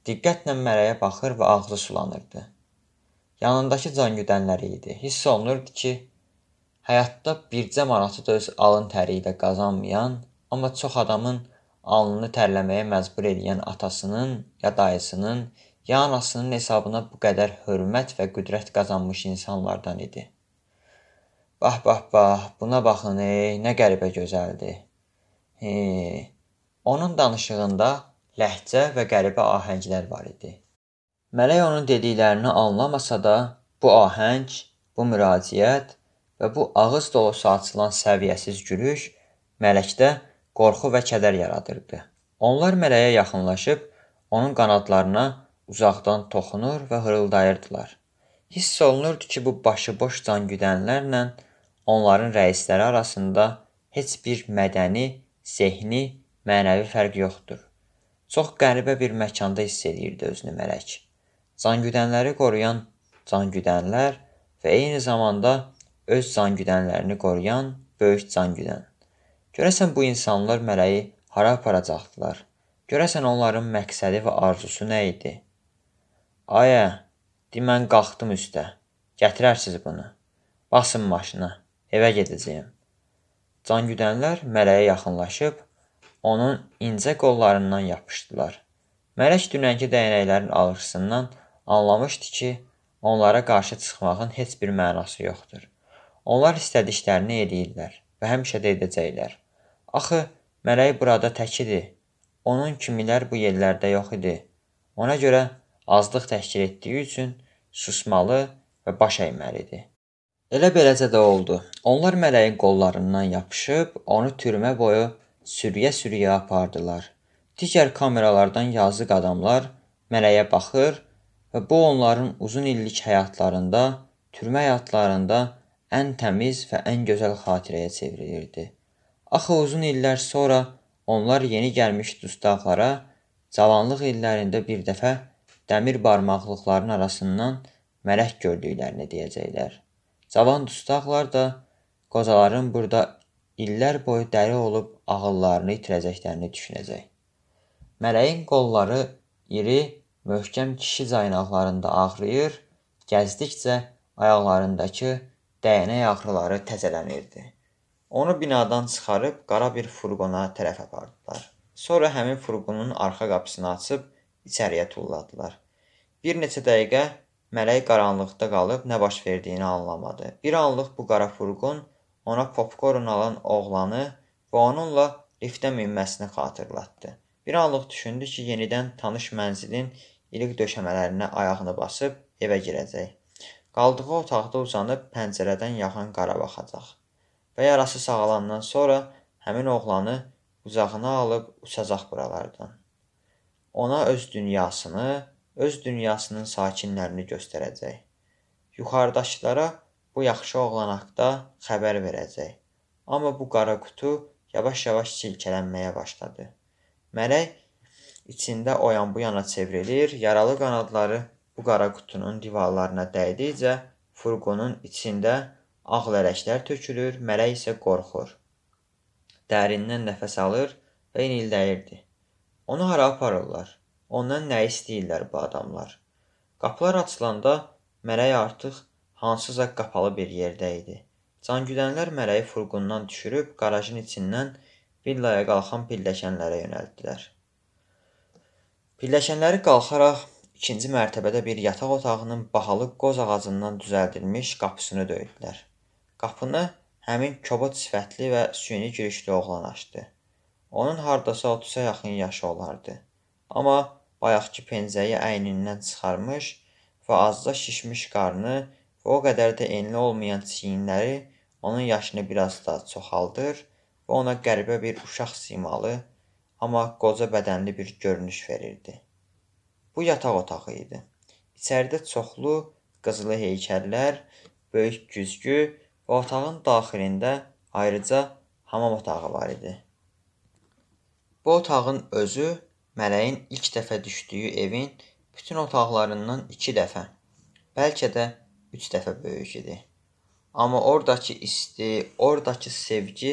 Diqqətlə mələyə baxır və ağzı sulanırdı. Yanındakı cangüdənləri idi. Hiss olunurdu ki, həyatda bircə manatı da öz alın təri ilə qazanmayan, amma çox adamın alnını tərləməyə məcbur edən atasının ya dayısının ya anasının hesabına bu qədər hörmət və qüdrət qazanmış insanlardan idi. Bah bah bah, buna baxın ey, nə qəribə gözəldir. E, onun danışığında ləhcə və qəribə ahənglər var idi. Mələk onun dediklərini anlamasa da, bu ahəng, bu müraciət və bu ağız dolusu açılan səviyyəsiz gülüş mələkdə qorxu və kədər yaradırdı. Onlar mələyə yaxınlaşıb onun qanadlarına uzaqdan toxunur və hırıldayırdılar. Hiss olunurdu ki, bu başıboş cangüdənlərlə onların rəisləri arasında heç bir mədəni Sehni, mənəvi fərq yoxdur. Çox qəribə bir məkanda hiss eləyirdi özünü mələk. Zangüdənləri qoruyan zangüdənlər və eyni zamanda öz zangüdənlərini qoruyan böyük zangüdən. Görəsən bu insanlar mələyi hara aparacaqdılar? Görəsən onların məqsədi və arzusu nə idi? Ayə, di mən qalxdım üstə. Gətirərsiz bunu. Basın maşına. Evə gedəcəyəm. Cangüdənlər mələyə yaxınlaşıb onun incə qollarından yapışdılar. Mələk dünənki dəyənəklərin ağrısından anlamışdı ki, onlara qarşı çıxmağın heç bir mənası yoxdur. Onlar istədiklərini eləyirlər və həmişə də edəcəklər. Axı mələk burada tək idi. Onun kimilər bu yerlərdə yox idi. Ona görə azlıq təşkil etdiyi üçün susmalı və baş əyməlidir. Elə beləcə də oldu. Onlar mələyin qollarından yapışıb onu türmə boyu sürüyə-sürüyə apardılar. Digər kameralardan yazıq adamlar mələyə baxır və bu onların uzun illik həyatlarında, türmə həyatlarında ən təmiz və ən gözəl xatirəyə çevrilirdi. Axı uzun illər sonra onlar yeni gəlmiş dustaqlara cavanlıq illərində bir dəfə dəmir barmaqlıqların arasından mələk gördüklərini deyəcəklər. Cavan dustaqlar da qocaların burada illər boyu dəri olub ağıllarını itirəcəklərini düşünəcək. Mələyin qolları iri, möhkəm kişi caynaqlarında ağrıyır, gəzdikcə ayaqlarındakı dəyənək ağrıları təzələnirdi. Onu binadan çıxarıb qara bir furqona tərəf apardılar. Sonra həmin furqonun arxa qapısını açıb içəriyə tulladılar. Bir neçə dəqiqə Mələk qaranlıqda qalıb nə baş verdiyini anlamadı. Bir anlıq bu qara furqon ona popkorn alan oğlanı və onunla liftə minməsini xatırlatdı. Bir anlıq düşündü ki, yenidən tanış mənzilin ilik döşəmələrinə ayağını basıb evə girəcək. Qaldığı otaqda uzanıb pəncərədən yaxın qara baxacaq. Və yarası sağalandan sonra həmin oğlanı uzağına alıb uçacaq buralardan. Ona öz dünyasını, öz dünyasının sakinlərini göstərəcək. Yuxarıdakılara bu yaxşı oğlan haqda xəbər verəcək. Amma bu qara qutu yavaş-yavaş silkələnməyə başladı. Mələk içində o yan bu yana çevrilir, yaralı qanadları bu qara qutunun divarlarına dəydikcə furqonun içində ağ lələklər tökülür, mələk isə qorxur. Dərindən nəfəs alır və inildəyirdi. Onu hara aparırlar? Ondan nə istəyirlər bu adamlar? Qapılar açılanda mələk artıq hansısa qapalı bir yerdə idi. Cangüdənlər mələyi furqondan düşürüb qarajın içindən villaya qalxan pilləkənlərə yönəldilər. Pilləkənləri qalxaraq ikinci mərtəbədə bir yataq otağının bahalı qoz ağacından düzəldilmiş qapısını döydülər. Qapını həmin kobud sifətli və süni girişli oğlan açdı. Onun hardasa 30-a yaxın yaşı olardı. Amma bayaqkı pencəyi əynindən çıxarmış və azca şişmiş qarnı və o qədər də enli olmayan çiyinləri onun yaşını biraz da çoxaldır və ona qəribə bir uşaq simalı, amma qoca bədənli bir görünüş verirdi. Bu yataq otağı idi. İçəridə çoxlu qızılı heykəllər, böyük güzgü və otağın daxilində ayrıca hamam otağı var idi. Bu otağın özü mələyin ilk dəfə düşdüyü evin bütün otaqlarından 2 dəfə, bəlkə də 3 dəfə böyük idi. Amma ordakı isti, ordakı sevgi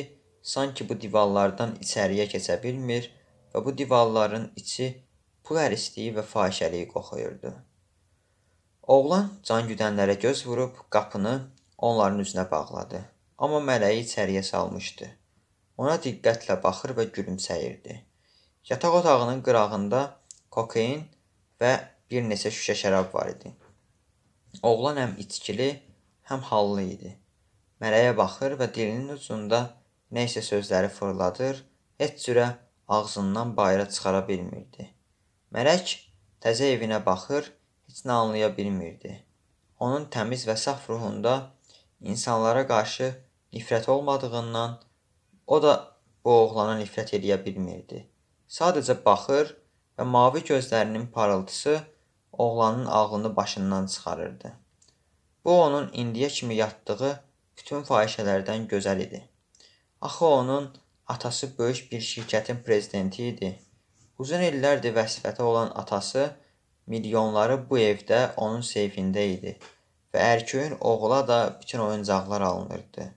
sanki bu divarlardan içəriyə keçə bilmir və bu divarların içi pul ərisliyi və fahişəliyi qoxuyurdu. Oğlan cangüdənlərə göz vurub qapını onların üzünə bağladı. Amma mələyi içəriyə salmışdı. Ona diqqətlə baxır və gülümsəyirdi. Yataq otağının qırağında kokain və bir neçə şüşə şərab var idi. Oğlan həm içkili, həm hallı idi. Mələyə baxır və dilinin ucunda nə isə sözləri fırladır, heç cürə ağzından bayıra çıxara bilmirdi. Mələk təzə evinə baxır, heç nə anlaya bilmirdi. Onun təmiz və saf ruhunda insanlara qarşı nifrət olmadığından o da bu oğlana nifrət eləyə bilmirdi. Sadəcə baxır və mavi gözlərinin parıltısı oğlanın ağlını başından çıxarırdı. Bu onun indiyə kimi yatdığı bütün fahişələrdən gözəl idi. Axı onun atası böyük bir şirkətin prezidenti idi. Uzun illərdir vəzifədə olan atası milyonları bu evdə onun seyfində idi və ərköyün oğula da bütün oyuncaqlar alınırdı.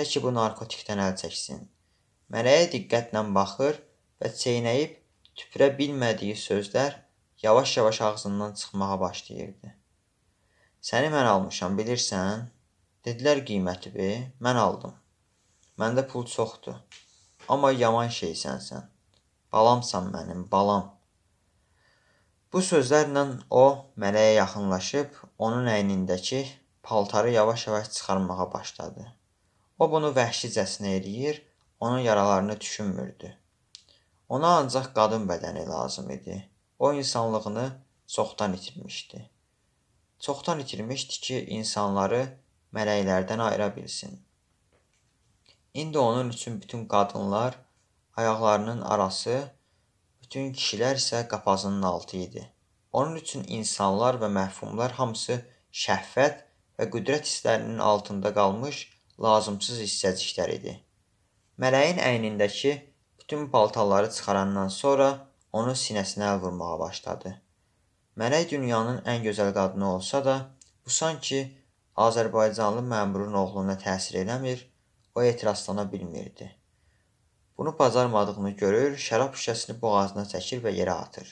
Tək ki bu narkotikdən əl çəksin. Mələyə diqqətlə baxır və çeynəyib tüpürə bilmədiyi sözlər yavaş-yavaş ağzından çıxmağa başlayırdı. Səni mən almışam, bilirsən? Dedilər qiyməti be, mən aldım. Məndə pul çoxdur. Amma yaman şeysən sən. Balamsan mənim, balam. Bu sözlərlə o mələyə yaxınlaşıb onun əynindəki paltarı yavaş-yavaş çıxarmağa başladı. O bunu vəhşicəsinə eləyir, onun yaralarını düşünmürdü. Ona ancaq qadın bədəni lazım idi. O insanlığını çoxdan itirmişdi. Çoxdan itirmişdi ki, insanları mələklərdən ayıra bilsin. İndi onun üçün bütün qadınlar ayaqlarının arası, bütün kişilər isə qapazının altı idi. Onun üçün insanlar və məhfumlar hamısı şəhvət və qüdrət hisslərinin altında qalmış lazımsız hissəciklər idi. Mələyin əynindəki Bütün paltarları çıxarandan sonra onu sinəsinə əl vurmağa başladı. Mələk dünyanın ən gözəl qadını olsa da, bu sanki Azərbaycanlı məmurun oğluna təsir eləmir, o etirazlana bilmirdi. Bunu bacarmadığını görür, şərab şüşəsini boğazına çəkir və yerə atır.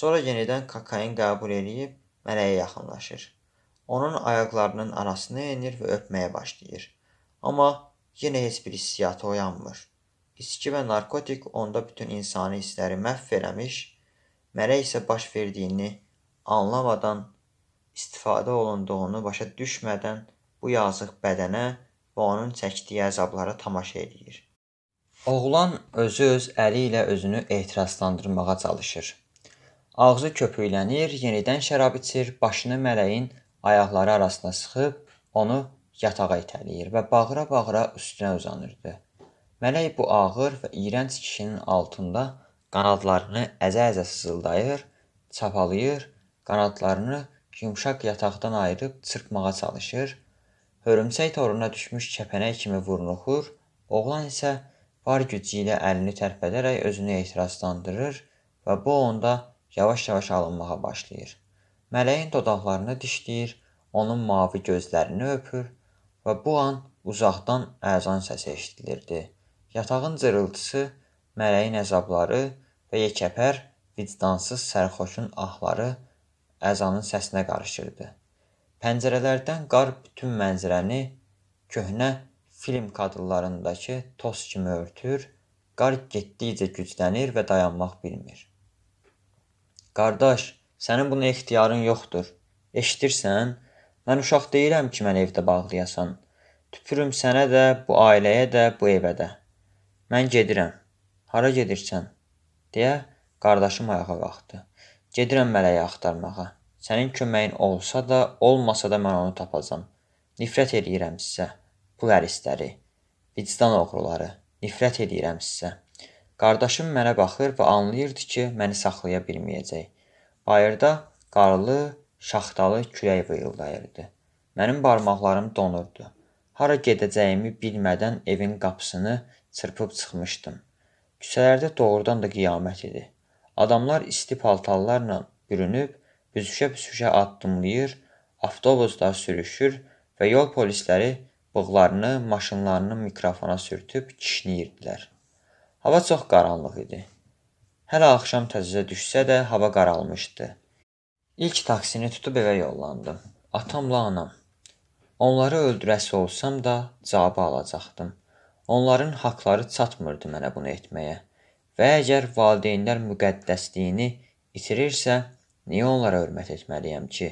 Sonra yenidən kokain qəbul eləyib mələyə yaxınlaşır. Onun ayaqlarının arasına enir və öpməyə başlayır. Amma yenə heç bir hissiyatı oyanmır. İçki və narkotik onda bütün insani hissləri məhv eləmiş, mərə isə baş verdiyini anlamadan istifadə olunduğunu başa düşmədən bu yazıq bədənə və onun çəkdiyi əzablara tamaşa eləyir. Oğlan özü öz əli ilə özünü ehtiraslandırmağa çalışır. Ağzı köpüklənir, yenidən şərab içir, başını mələyin ayaqları arasına sıxıb onu yatağa itələyir və bağıra-bağıra üstünə uzanırdı. Mələk bu ağır və iyrənc kişinin altında qanadlarını əzə-əzə sızıldayır, çapalayır, qanadlarını yumşaq yataqdan ayırıb çırpmağa çalışır. Hörümçək toruna düşmüş kəpənək kimi vurnuxur. Oğlan isə var gücü ilə əlini tərpədərək özünü etirazlandırır və bu onda yavaş-yavaş alınmağa başlayır. Mələyin dodaqlarını dişləyir, onun mavi gözlərini öpür və bu an uzaqdan əzan səsi eşidilirdi. Yatağın cırıltısı, mələyin əzabları və yekəpər, vicdansız sərxoşun ahları əzanın səsinə qarışırdı. Pəncərələrdən qar bütün mənzərəni köhnə film kadrlarındakı toz kimi örtür, qar getdikcə güclənir və dayanmaq bilmir. Qardaş, sənin buna ixtiyarın yoxdur. Eşidirsən? Mən uşaq deyirəm ki, mən evdə bağlayasan. Tüpürüm sənə də, bu ailəyə də, bu evə də.'' Mən gedirəm. Hara gedirsən? deyə qardaşım ayağa qalxdı. Gedirəm mələyi axtarmağa. Sənin köməyin olsa da, olmasa da mən onu tapacam. Nifrət eləyirəm sizə. Pul ərisləri, vicdan oğruları. Nifrət eləyirəm sizə. Qardaşım mənə baxır və anlayırdı ki, məni saxlaya bilməyəcək. Bayırda qarlı, şaxtalı külək vıyıldayırdı. Mənim barmaqlarım donurdu. Hara gedəcəyimi bilmədən evin qapısını çırpıb çıxmışdım. Küçələrdə doğrudan da qiyamət idi. Adamlar isti paltarlarla bürünüb, büzüşə-büzüşə addımlayır, avtobuslar sürüşür və yol polisləri bığlarını, maşınlarını mikrofona sürtüb kişniyirdilər. Hava çox qaranlıq idi. Hələ axşam təzəcə düşsə də hava qaralmışdı. İlk taksini tutub evə yollandım. Atamla anam. Onları öldürəsi olsam da cavabı alacaqdım. Onların haqları çatmırdı mənə bunu etməyə. Və əgər valideynlər müqəddəsliyini itirirsə, niyə onlara hörmət etməliyəm ki?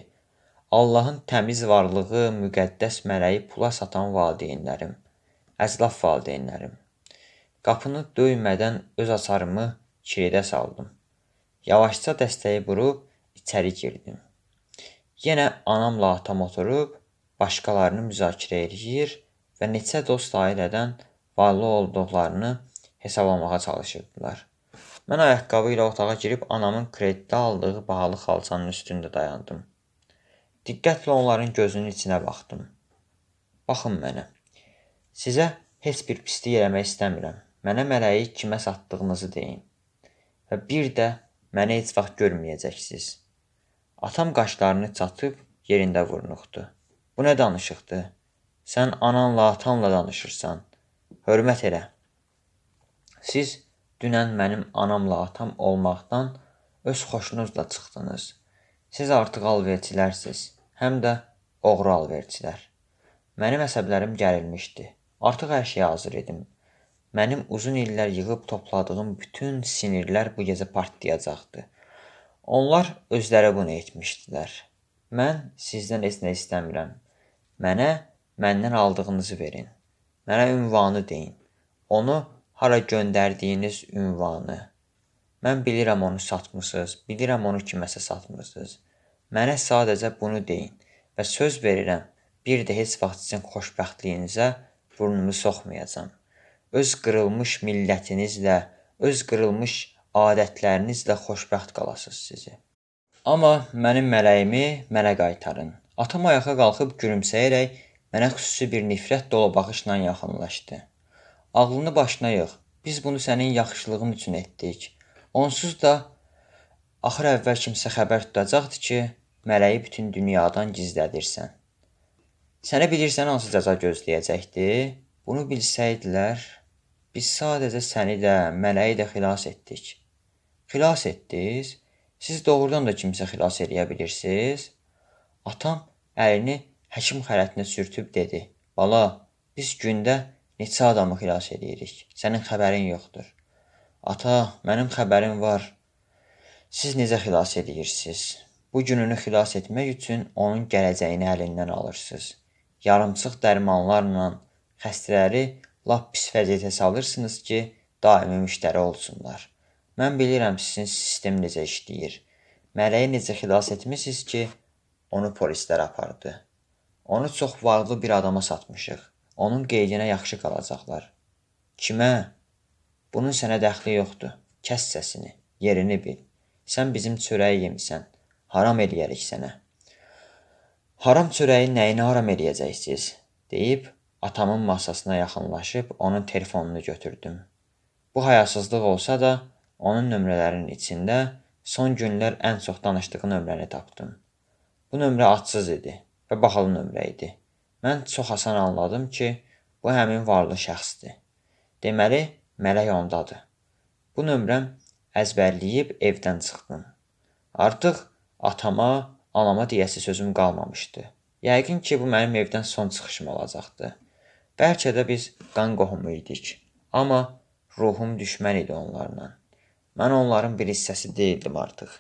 Allahın təmiz varlığı, müqəddəs mələyi pula satan valideynlərim, əzlaf valideynlərim. Qapını döymədən öz açarımı kiridə saldım. Yavaşca dəstəyi vurub içəri girdim. Yenə anamla atam oturub başqalarını müzakirə edir və neçə dost ailədən varlı olduqlarını hesablamağa çalışırdılar. Mən ayaqqabı ilə otağa girib anamın kreditdə aldığı bahalı xalçanın üstündə dayandım. Diqqətlə onların gözünün içinə baxdım. Baxın mənə. Sizə heç bir pislik eləmək istəmirəm. Mənə mələyi kimə satdığınızı deyin. Və bir də məni heç vaxt görməyəcəksiniz. Atam qaşlarını çatıb yerində vurnuxdu. Bu nə danışıqdır? Sən ananla, atanla danışırsan hörmət elə. Siz dünən mənim anamla atam olmaqdan öz xoşunuzla çıxdınız. Siz artıq alverçilərsiz, həm də oğru alverçilər. Mənim əsəblərim gərilmişdi. Artıq hər şeyə hazır idim. Mənim uzun illər yığıb topladığım bütün sinirlər bu gecə partlayacaqdı. Onlar özləri bunu etmişdilər. Mən sizdən heç nə istəmirəm. Mənə məndən aldığınızı verin. Mənə ünvanı deyin. Onu hara göndərdiyiniz ünvanı. Mən bilirəm onu satmısınız. Bilirəm onu kiməsə satmısınız. Mənə sadəcə bunu deyin və söz verirəm, bir də heç vaxt sizin xoşbəxtliyinizə burnumu soxmayacağam. Öz qırılmış millətinizlə, öz qırılmış adətlərinizlə xoşbəxt qalasınız sizi. Amma mənim mələyimi mənə qaytarın. Atam ayağa qalxıb gülümsəyərək Mənə xüsusi bir nifrət dolu baxışla yaxınlaşdı. Ağlını başına yığ. Biz bunu sənin yaxşılığın üçün etdik. Onsuz da axır əvvəl kimsə xəbər tutacaqdı ki, mələyi bütün dünyadan gizlədirsən. Sənə bilirsən hansı cəza gözləyəcəkdi? Bunu bilsəydilər, biz sadəcə səni də, mələyi də xilas etdik. Xilas etdiniz? Siz doğrudan da kimsə xilas eləyə bilirsiniz? Atam əlini həkim xələtinə sürtüb dedi: "Bala, biz gündə neçə adamı xilas edirik? Sənin xəbərin yoxdur." "Ata, mənim xəbərim var. Siz necə xilas edirsiniz? Bu gününü xilas etmək üçün onun gələcəyini əlindən alırsınız. Yarımçıq dərmanlarla xəstələri lap pis vəziyyətə salırsınız ki, daimi müştəri olsunlar. Mən bilirəm sizin sistem necə işləyir. Mələyi necə xilas etmisiniz ki, onu polislər apardı." Onu çox varlı bir adama satmışıq. Onun qeydinə yaxşı qalacaqlar. Kimə? Bunun sənə dəxli yoxdur. Kəs səsini, yerini bil. Sən bizim çörəyi yemisən. Haram eləyərik sənə. Haram çörəyi nəyinə haram eləyəcəksiniz? deyib atamın masasına yaxınlaşıb onun telefonunu götürdüm. Bu hayasızlıq olsa da, onun nömrələrinin içində son günlər ən çox danışdığı nömrəni tapdım. Bu nömrə adsız idi və bahalı nömrə idi. Mən çox asan anladım ki, bu həmin varlı şəxsdir. Deməli, mələk ondadır. Bu nömrəm əzbərləyib evdən çıxdım. Artıq atama, anama deyəsi sözüm qalmamışdı. Yəqin ki, bu mənim evdən son çıxışım olacaqdı. Bəlkə də biz qan qohumu idik, amma ruhum düşmən idi onlarla. Mən onların bir hissəsi deyildim artıq.